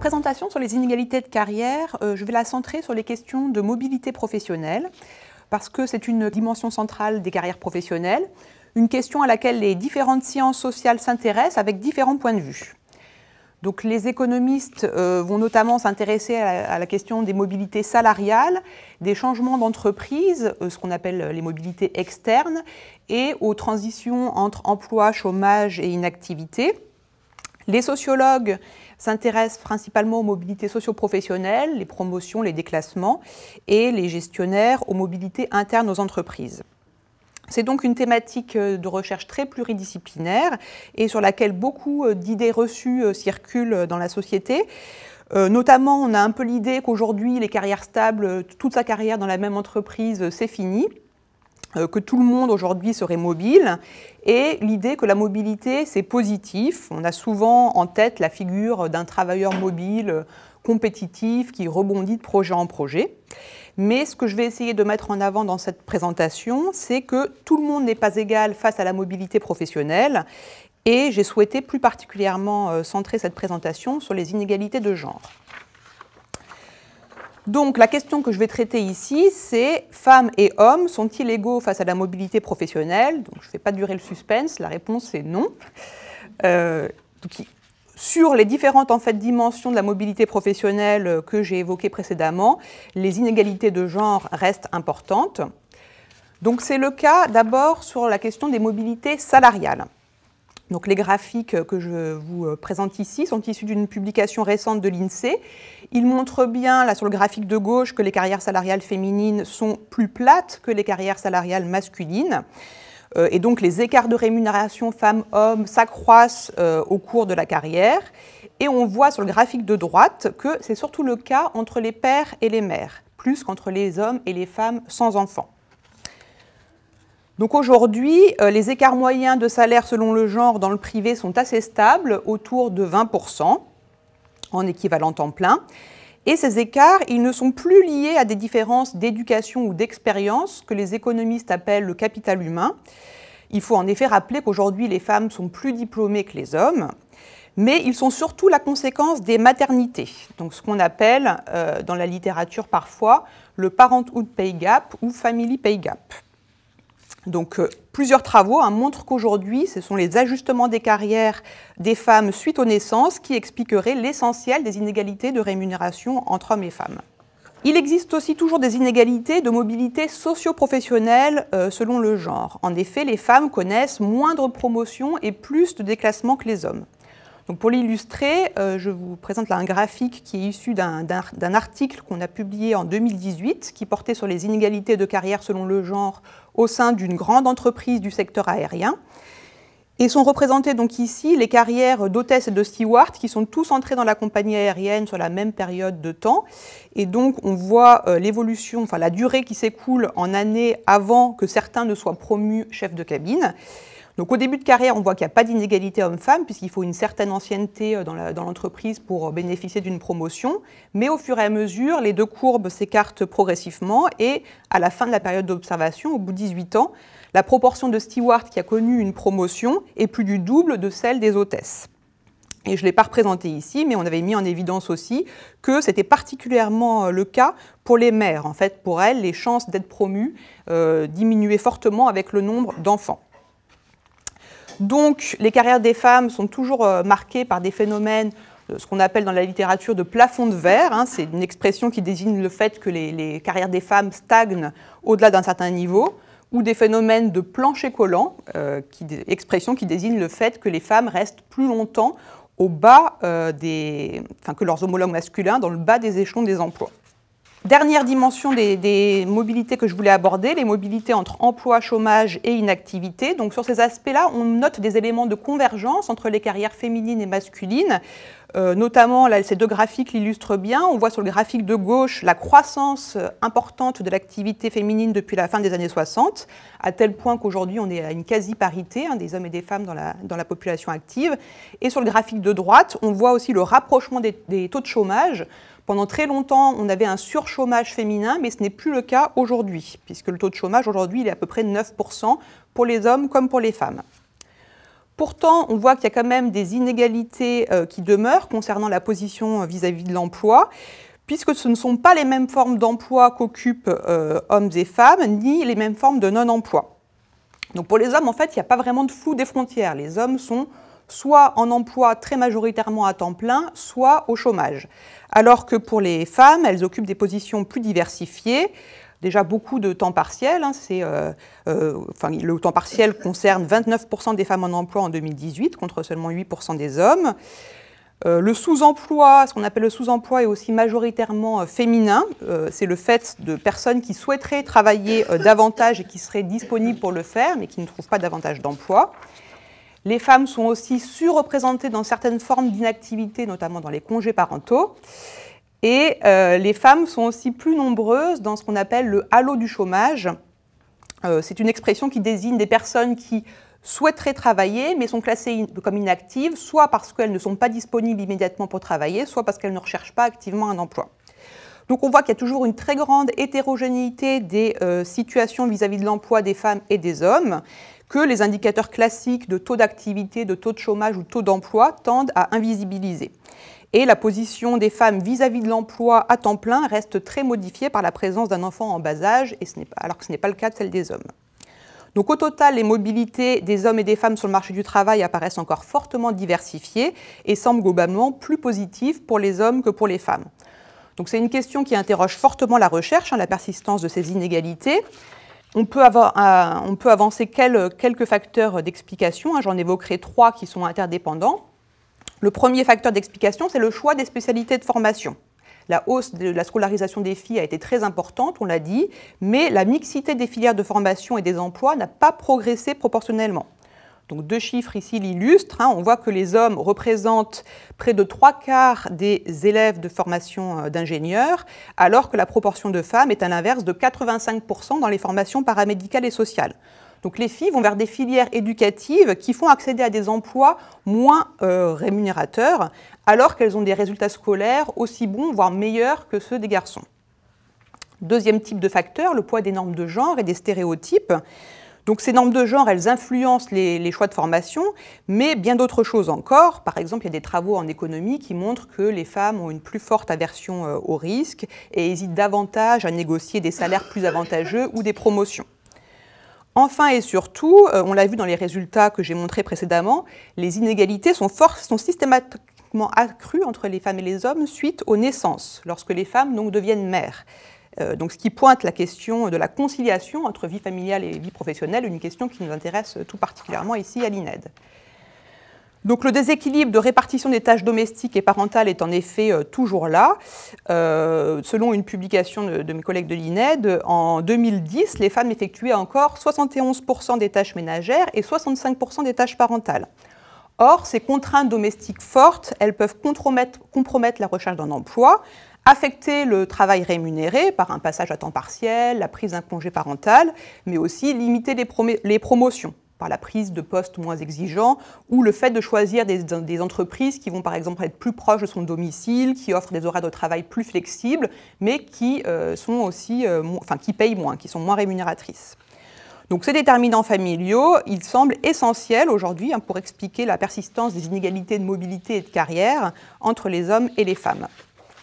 présentation sur les inégalités de carrière, euh, je vais la centrer sur les questions de mobilité professionnelle, parce que c'est une dimension centrale des carrières professionnelles, une question à laquelle les différentes sciences sociales s'intéressent avec différents points de vue. Donc les économistes euh, vont notamment s'intéresser à, la question des mobilités salariales, des changements d'entreprise, euh, ce qu'on appelle les mobilités externes, et aux transitions entre emploi, chômage et inactivité. Les sociologues s'intéresse principalement aux mobilités socio-professionnelles, les promotions, les déclassements, et les gestionnaires aux mobilités internes aux entreprises. C'est donc une thématique euh, de recherche très pluridisciplinaire et sur laquelle beaucoup euh, d'idées reçues euh, circulent dans la société. Notamment, on a un peu l'idée qu'aujourd'hui, les carrières stables, toute sa carrière dans la même entreprise, c'est fini. Euh, que tout le monde aujourd'hui serait mobile et l'idée que la mobilité c'est positif. On a souvent en tête la figure d'un travailleur mobile euh, compétitif qui rebondit de projet en projet. Mais ce que je vais essayer de mettre en avant dans cette présentation, c'est que tout le monde n'est pas égal face à la mobilité professionnelle et j'ai souhaité plus particulièrement euh, centrer cette présentation sur les inégalités de genre. Donc la question que je vais traiter ici, c'est femmes et hommes sont-ils égaux face à la mobilité professionnelle Donc je ne vais pas durer le suspense, la réponse est non. Euh, sur les différentes en fait, dimensions de la mobilité professionnelle euh, que j'ai évoquées précédemment, les inégalités de genre restent importantes. Donc c'est le cas d'abord sur la question des mobilités salariales. Donc les graphiques que je vous euh, présente ici sont issus d'une publication récente de l'INSEE. Ils montrent bien, là sur le graphique de gauche, que les carrières salariales féminines sont plus plates que les carrières salariales masculines. Euh, et donc les écarts de rémunération femmes-hommes s'accroissent euh, au cours de la carrière. Et on voit sur le graphique de droite que c'est surtout le cas entre les pères et les mères, plus qu'entre les hommes et les femmes sans enfants. Donc aujourd'hui, euh, les écarts moyens de salaire selon le genre dans le privé sont assez stables, autour de 20% en équivalent temps plein. Et ces écarts, ils ne sont plus liés à des différences d'éducation ou d'expérience que les économistes appellent le capital humain. Il faut en effet rappeler qu'aujourd'hui les femmes sont plus diplômées que les hommes, mais ils sont surtout la conséquence des maternités, donc ce qu'on appelle euh, dans la littérature parfois le parenthood pay gap ou family pay gap. Donc, euh, plusieurs travaux hein, montrent qu'aujourd'hui, ce sont les ajustements des carrières des femmes suite aux naissances qui expliqueraient l'essentiel des inégalités de rémunération entre hommes et femmes. Il existe aussi toujours des inégalités de mobilité socio-professionnelle euh, selon le genre. En effet, les femmes connaissent moindre promotion et plus de déclassement que les hommes pour l'illustrer, euh, je vous présente un graphique qui est issu d'un article qu'on a publié en 2018 qui portait sur les inégalités de carrière selon le genre au sein d'une grande entreprise du secteur aérien. Et sont représentées donc ici les carrières d'hôtesse et de steward qui sont tous entrés dans la compagnie aérienne sur la même période de temps. Et donc on voit euh, l'évolution, enfin la durée qui s'écoule en années avant que certains ne soient promus chefs de cabine. Donc au début de carrière, on voit qu'il n'y a pas d'inégalité homme-femme, puisqu'il faut une certaine ancienneté euh, dans l'entreprise pour euh, bénéficier d'une promotion. Mais au fur et à mesure, les deux courbes s'écartent progressivement et à la fin de la période d'observation, au bout de 18 ans, la proportion de stewards qui a connu une promotion est plus du double de celle des hôtesses. Et je ne l'ai pas représenté ici, mais on avait mis en évidence aussi que c'était particulièrement euh, le cas pour les mères. En fait, pour elles, les chances d'être promues diminuaient fortement avec le nombre d'enfants. Donc les carrières des femmes sont toujours euh, marquées par des phénomènes euh, ce qu'on appelle dans la littérature de plafond de verre. Hein. c'est une expression qui désigne le fait que les, carrières des femmes stagnent au-delà d'un certain niveau, ou des phénomènes de plancher collant, euh, qui, expression qui désigne le fait que les femmes restent plus longtemps au bas des, enfin, que leurs homologues masculins dans le bas des échelons des emplois. Dernière dimension des, mobilités que je voulais aborder, les mobilités entre emploi, chômage et inactivité. Donc sur ces aspects-là, on note des éléments de convergence entre les carrières féminines et masculines. Euh, notamment, là, ces deux graphiques l'illustrent bien. On voit sur le graphique de gauche la croissance euh, importante de l'activité féminine depuis la fin des années 60, à tel point qu'aujourd'hui, on est à une quasi-parité hein, des hommes et des femmes dans la, population active. Et sur le graphique de droite, on voit aussi le rapprochement des, des taux de chômage. Pendant très longtemps, on avait un surchômage féminin, mais ce n'est plus le cas aujourd'hui, puisque le taux de chômage aujourd'hui, est à peu près 9% pour les hommes comme pour les femmes. Pourtant, on voit qu'il y a quand même des inégalités euh, qui demeurent concernant la position euh, vis-à-vis de l'emploi, puisque ce ne sont pas les mêmes formes d'emploi qu'occupent euh, hommes et femmes, ni les mêmes formes de non-emploi. Donc pour les hommes, en fait, il n'y a pas vraiment de flou des frontières. Les hommes sont soit en emploi très majoritairement à temps plein, soit au chômage. Alors que pour les femmes, elles occupent des positions plus diversifiées, déjà beaucoup de temps partiel. Hein, euh, euh, le temps partiel concerne 29% des femmes en emploi en 2018 contre seulement 8% des hommes. Euh, le sous-emploi, ce qu'on appelle le sous-emploi, est aussi majoritairement féminin. c'est le fait de personnes qui souhaiteraient travailler davantage et qui seraient disponibles pour le faire, mais qui ne trouvent pas davantage d'emploi. Les femmes sont aussi surreprésentées dans certaines formes d'inactivité, notamment dans les congés parentaux. Et euh, les femmes sont aussi plus nombreuses dans ce qu'on appelle le halo du chômage. Euh, c'est une expression qui désigne des personnes qui souhaiteraient travailler mais sont classées comme inactives, soit parce qu'elles ne sont pas disponibles immédiatement pour travailler, soit parce qu'elles ne recherchent pas activement un emploi. Donc on voit qu'il y a toujours une très grande hétérogénéité des euh, situations vis à -vis de l'emploi des femmes et des hommes que les indicateurs classiques de taux d'activité, de taux de chômage ou taux d'emploi tendent à invisibiliser. Et la position des femmes vis-à-vis de l'emploi à temps plein reste très modifiée par la présence d'un enfant en bas âge, et alors que ce n'est pas le cas de celle des hommes. Donc au total, les mobilités des hommes et des femmes sur le marché du travail apparaissent encore fortement diversifiées et semblent globalement plus positives pour les hommes que pour les femmes. Donc c'est une question qui interroge fortement la recherche, hein, la persistance de ces inégalités. Euh, on peut, avancer quelques facteurs d'explication. Hein. J'en évoquerai trois qui sont interdépendants. Le premier facteur d'explication, c'est le choix des spécialités de formation. La hausse de la scolarisation des filles a été très importante, on l'a dit, mais la mixité des filières de formation et des emplois n'a pas progressé proportionnellement. Donc deux chiffres ici l'illustrent. Hein. On voit que les hommes représentent près de trois quarts des élèves de formation euh, d'ingénieurs, alors que la proportion de femmes est à l'inverse de 85% dans les formations paramédicales et sociales. Donc les filles vont vers des filières éducatives qui font accéder à des emplois moins euh, rémunérateurs, alors qu'elles ont des résultats scolaires aussi bons, voire meilleurs que ceux des garçons. Deuxième type de facteur, le poids des normes de genre et des stéréotypes. Donc ces normes de genre, elles influencent les, choix de formation, mais bien d'autres choses encore. Par exemple, il y a des travaux en économie qui montrent que les femmes ont une plus forte aversion euh, au risque et hésitent davantage à négocier des salaires plus avantageux ou des promotions. Enfin et surtout, euh, on l'a vu dans les résultats que j'ai montrés précédemment, les inégalités sont, systématiquement accrues entre les femmes et les hommes suite aux naissances, lorsque les femmes deviennent mères. Euh, ce qui pointe la question de la conciliation entre vie familiale et vie professionnelle, une question qui nous intéresse tout particulièrement ici à l'INED. le déséquilibre de répartition des tâches domestiques et parentales est en effet euh, toujours là. Euh, selon une publication de, mes collègues de l'INED, en 2010, les femmes effectuaient encore 71% des tâches ménagères et 65% des tâches parentales. Or, ces contraintes domestiques fortes, elles peuvent compromettre la recherche d'un emploi, affecter le travail rémunéré par un passage à temps partiel, la prise d'un congé parental, mais aussi limiter les, promotions par la prise de postes moins exigeants ou le fait de choisir des, entreprises qui vont par exemple être plus proches de son domicile, qui offrent des horaires de travail plus flexibles, mais qui, euh, sont aussi, euh, qui payent moins, qui sont moins rémunératrices. Donc ces déterminants familiaux, ils semblent essentiels aujourd'hui hein, pour expliquer la persistance des inégalités de mobilité et de carrière entre les hommes et les femmes.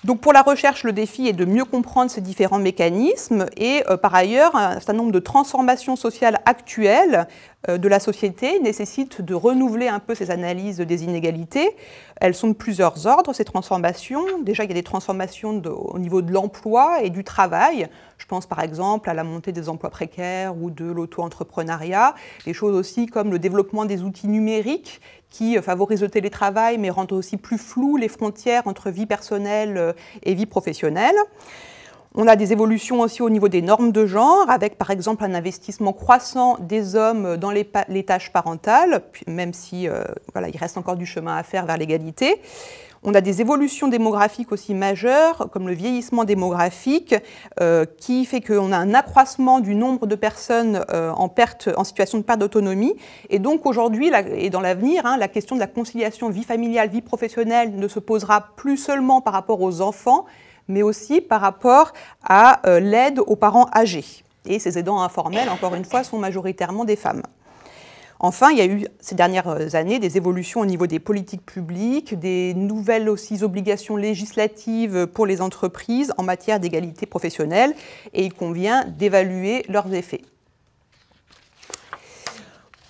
Donc pour la recherche, le défi est de mieux comprendre ces différents mécanismes et euh, par ailleurs un certain nombre de transformations sociales actuelles euh, de la société nécessite de renouveler un peu ces analyses des inégalités. Elles sont de plusieurs ordres, ces transformations. Déjà, il y a des transformations au niveau de l'emploi et du travail. Je pense par exemple à la montée des emplois précaires ou de l'auto-entrepreneuriat. Des choses aussi comme le développement des outils numériques qui euh, favorisent le télétravail mais rendent aussi plus floues les frontières entre vie personnelle euh, et vie professionnelle. On a des évolutions aussi au niveau des normes de genre, avec par exemple un investissement croissant des hommes dans les, tâches parentales, même si euh, voilà, il reste encore du chemin à faire vers l'égalité. On a des évolutions démographiques aussi majeures, comme le vieillissement démographique, euh, qui fait qu'on a un accroissement du nombre de personnes euh, en, perte, en situation de perte d'autonomie. Et donc aujourd'hui, et dans l'avenir, hein, la question de la conciliation vie familiale, vie professionnelle ne se posera plus seulement par rapport aux enfants, mais aussi par rapport à euh, l'aide aux parents âgés. Et ces aidants informels, encore une fois, sont majoritairement des femmes. Enfin, il y a eu ces dernières euh, années des évolutions au niveau des politiques publiques, des nouvelles aussi obligations législatives pour les entreprises en matière d'égalité professionnelle et il convient d'évaluer leurs effets.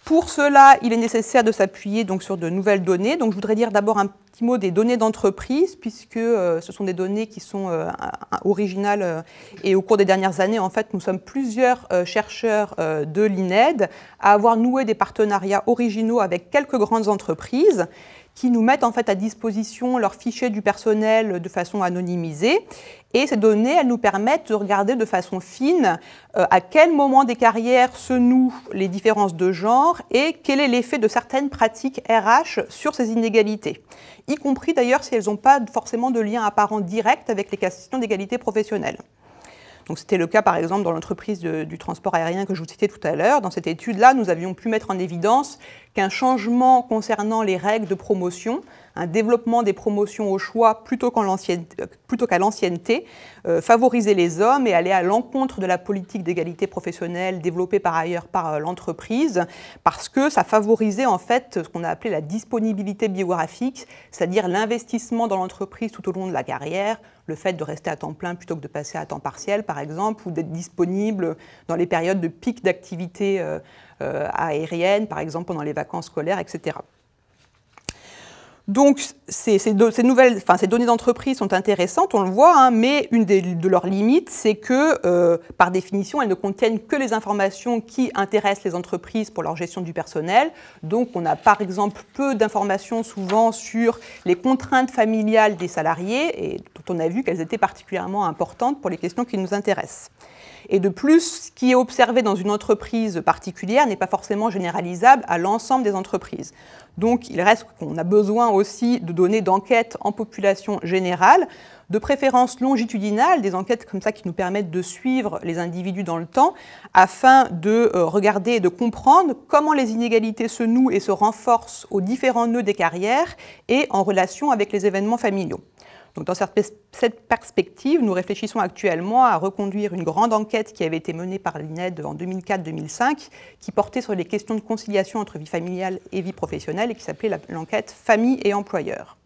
Pour cela, il est nécessaire de s'appuyer donc sur de nouvelles données. Donc, je voudrais dire d'abord un petit mot des données d'entreprise, puisque euh, ce sont des données qui sont euh, originales. Euh, et au cours des dernières années, en fait, nous sommes plusieurs chercheurs de l'INED à avoir noué des partenariats originaux avec quelques grandes entreprises qui nous mettent en fait à disposition leurs fichiers du personnel de façon anonymisée. Et ces données, elles nous permettent de regarder de façon fine euh, à quel moment des carrières se nouent les différences de genre et quel est l'effet de certaines pratiques RH sur ces inégalités, y compris d'ailleurs si elles n'ont pas forcément de lien apparent direct avec les questions d'égalité professionnelle. Donc c'était le cas par exemple dans l'entreprise du transport aérien que je vous citais tout à l'heure. Dans cette étude-là, nous avions pu mettre en évidence qu'un changement concernant les règles de promotion un développement des promotions au choix plutôt qu'à l'ancienneté, euh, favoriser les hommes et aller à l'encontre de la politique d'égalité professionnelle développée par ailleurs par euh, l'entreprise, parce que ça favorisait en fait ce qu'on a appelé la disponibilité biographique, c'est-à-dire l'investissement dans l'entreprise tout au long de la carrière, le fait de rester à temps plein plutôt que de passer à temps partiel, par exemple, ou d'être disponible dans les périodes de pic d'activité euh, aérienne, par exemple pendant les vacances scolaires, etc. Donc ces, données d'entreprise sont intéressantes, on le voit, hein, mais une de leurs limites, c'est que euh, par définition, elles ne contiennent que les informations qui intéressent les entreprises pour leur gestion du personnel. Donc on a par exemple peu d'informations souvent sur les contraintes familiales des salariés, et on a vu qu'elles étaient particulièrement importantes pour les questions qui nous intéressent. Et de plus, ce qui est observé dans une entreprise particulière n'est pas forcément généralisable à l'ensemble des entreprises. Donc il reste qu'on a besoin aussi de données d'enquêtes en population générale, de préférence longitudinales, des enquêtes comme ça qui nous permettent de suivre les individus dans le temps, afin de euh, regarder et de comprendre comment les inégalités se nouent et se renforcent aux différents nœuds des carrières et en relation avec les événements familiaux dans cette perspective, nous réfléchissons actuellement à reconduire une grande enquête qui avait été menée par l'INED en 2004-2005, qui portait sur les questions de conciliation entre vie familiale et vie professionnelle et qui s'appelait l'enquête Famille et employeur.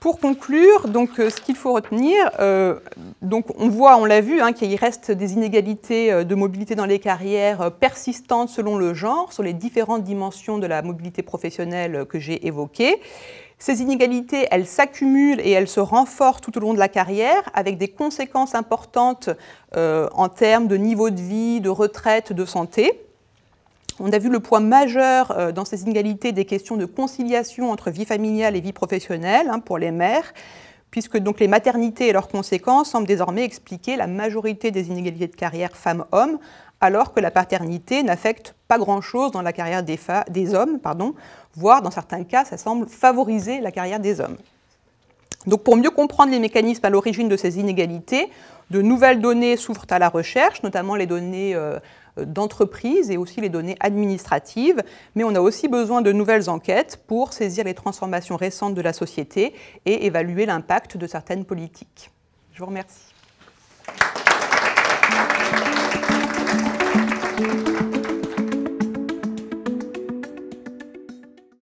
Pour conclure, donc, euh, ce qu'il faut retenir, euh, donc, on voit, on l'a vu, hein, qu'il reste des inégalités euh, de mobilité dans les carrières persistantes selon le genre, sur les différentes dimensions de la mobilité professionnelle que j'ai évoquées. Ces inégalités, elles s'accumulent et elles se renforcent tout au long de la carrière avec des conséquences importantes euh, en termes de niveau de vie, de retraite, de santé. On a vu le point majeur euh, dans ces inégalités des questions de conciliation entre vie familiale et vie professionnelle hein, pour les mères, puisque donc les maternités et leurs conséquences semblent désormais expliquer la majorité des inégalités de carrière femmes-hommes, alors que la paternité n'affecte pas grand-chose dans la carrière des, hommes, pardon, voire dans certains cas, ça semble favoriser la carrière des hommes. Donc pour mieux comprendre les mécanismes à l'origine de ces inégalités, de nouvelles données s'ouvrent à la recherche, notamment les données euh, d'entreprise et aussi les données administratives, mais on a aussi besoin de nouvelles enquêtes pour saisir les transformations récentes de la société et évaluer l'impact de certaines politiques. Je vous remercie.